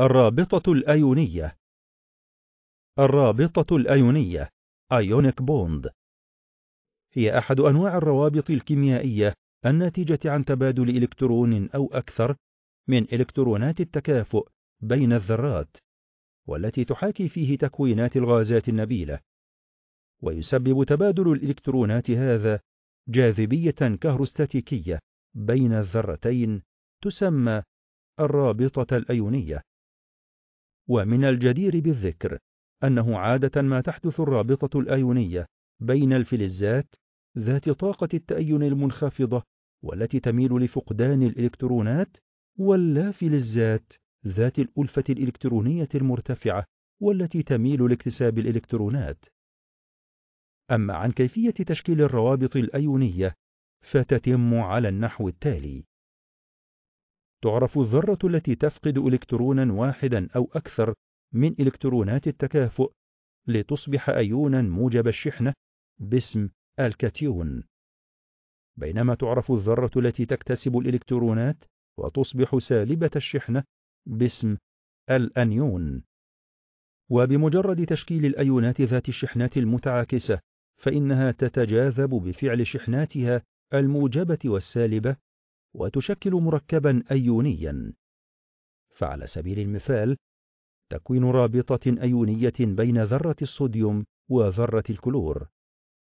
الرابطة الأيونية الرابطة الأيونية أيونيك بوند هي أحد أنواع الروابط الكيميائية الناتجة عن تبادل إلكترون أو أكثر من إلكترونات التكافؤ بين الذرات والتي تحاكي فيه تكوينات الغازات النبيلة ويسبب تبادل الإلكترونات هذا جاذبية كهروستاتيكية بين الذرتين تسمى الرابطة الأيونية ومن الجدير بالذكر أنه عادة ما تحدث الرابطة الأيونية بين الفلزات ذات طاقة التأين المنخفضة والتي تميل لفقدان الإلكترونات واللافلزات ذات الألفة الإلكترونية المرتفعة والتي تميل لاكتساب الإلكترونات أما عن كيفية تشكيل الروابط الأيونية فتتم على النحو التالي تعرف الذرة التي تفقد إلكترونا واحدا أو أكثر من إلكترونات التكافؤ لتصبح أيونا موجب الشحنة باسم الكاتيون بينما تعرف الذرة التي تكتسب الإلكترونات وتصبح سالبة الشحنة باسم الأنيون وبمجرد تشكيل الأيونات ذات الشحنات المتعاكسة فإنها تتجاذب بفعل شحناتها الموجبة والسالبة وتشكل مركبا أيونيا فعلى سبيل المثال تكوين رابطة أيونية بين ذرة الصوديوم وذرة الكلور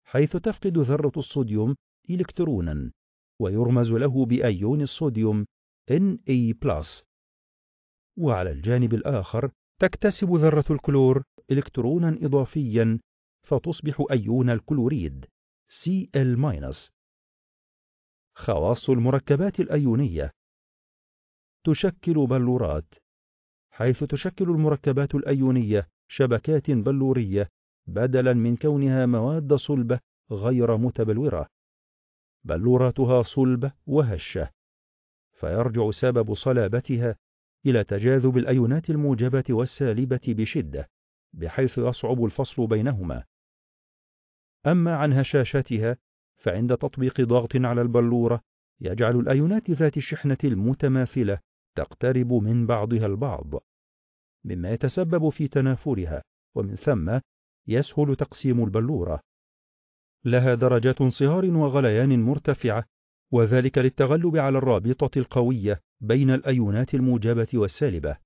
حيث تفقد ذرة الصوديوم إلكترونا ويرمز له بأيون الصوديوم Na+. وعلى الجانب الآخر تكتسب ذرة الكلور إلكترونا إضافيا فتصبح أيون الكلوريد Cl- خواص المركبات الأيونية تشكل بلورات حيث تشكل المركبات الأيونية شبكات بلورية بدلا من كونها مواد صلبة غير متبلورة بلوراتها صلبة وهشة فيرجع سبب صلابتها إلى تجاذب الأيونات الموجبة والسالبة بشدة بحيث يصعب الفصل بينهما أما عن هشاشتها فعند تطبيق ضغط على البلورة يجعل الأيونات ذات الشحنة المتماثلة تقترب من بعضها البعض مما يتسبب في تنافرها ومن ثم يسهل تقسيم البلورة لها درجات انصهار وغليان مرتفعة وذلك للتغلب على الرابطة القوية بين الأيونات الموجبة والسالبة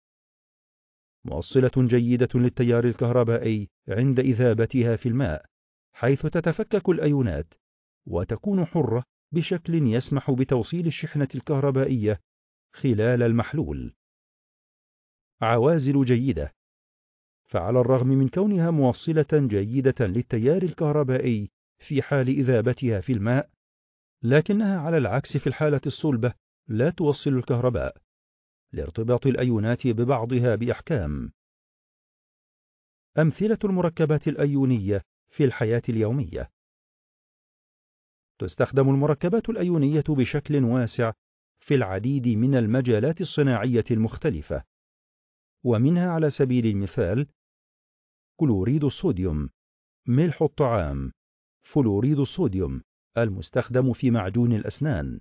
موصلة جيدة للتيار الكهربائي عند إذابتها في الماء حيث تتفكك الأيونات وتكون حرة بشكل يسمح بتوصيل الشحنة الكهربائية خلال المحلول. عوازل جيدة فعلى الرغم من كونها موصلة جيدة للتيار الكهربائي في حال إذابتها في الماء، لكنها على العكس في الحالة الصلبة لا توصل الكهرباء لارتباط الأيونات ببعضها بأحكام. أمثلة المركبات الأيونية في الحياة اليومية تستخدم المركبات الأيونية بشكل واسع في العديد من المجالات الصناعية المختلفة ومنها على سبيل المثال كلوريد الصوديوم ملح الطعام فلوريد الصوديوم المستخدم في معجون الأسنان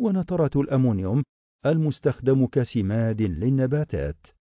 ونترة الأمونيوم المستخدم كسماد للنباتات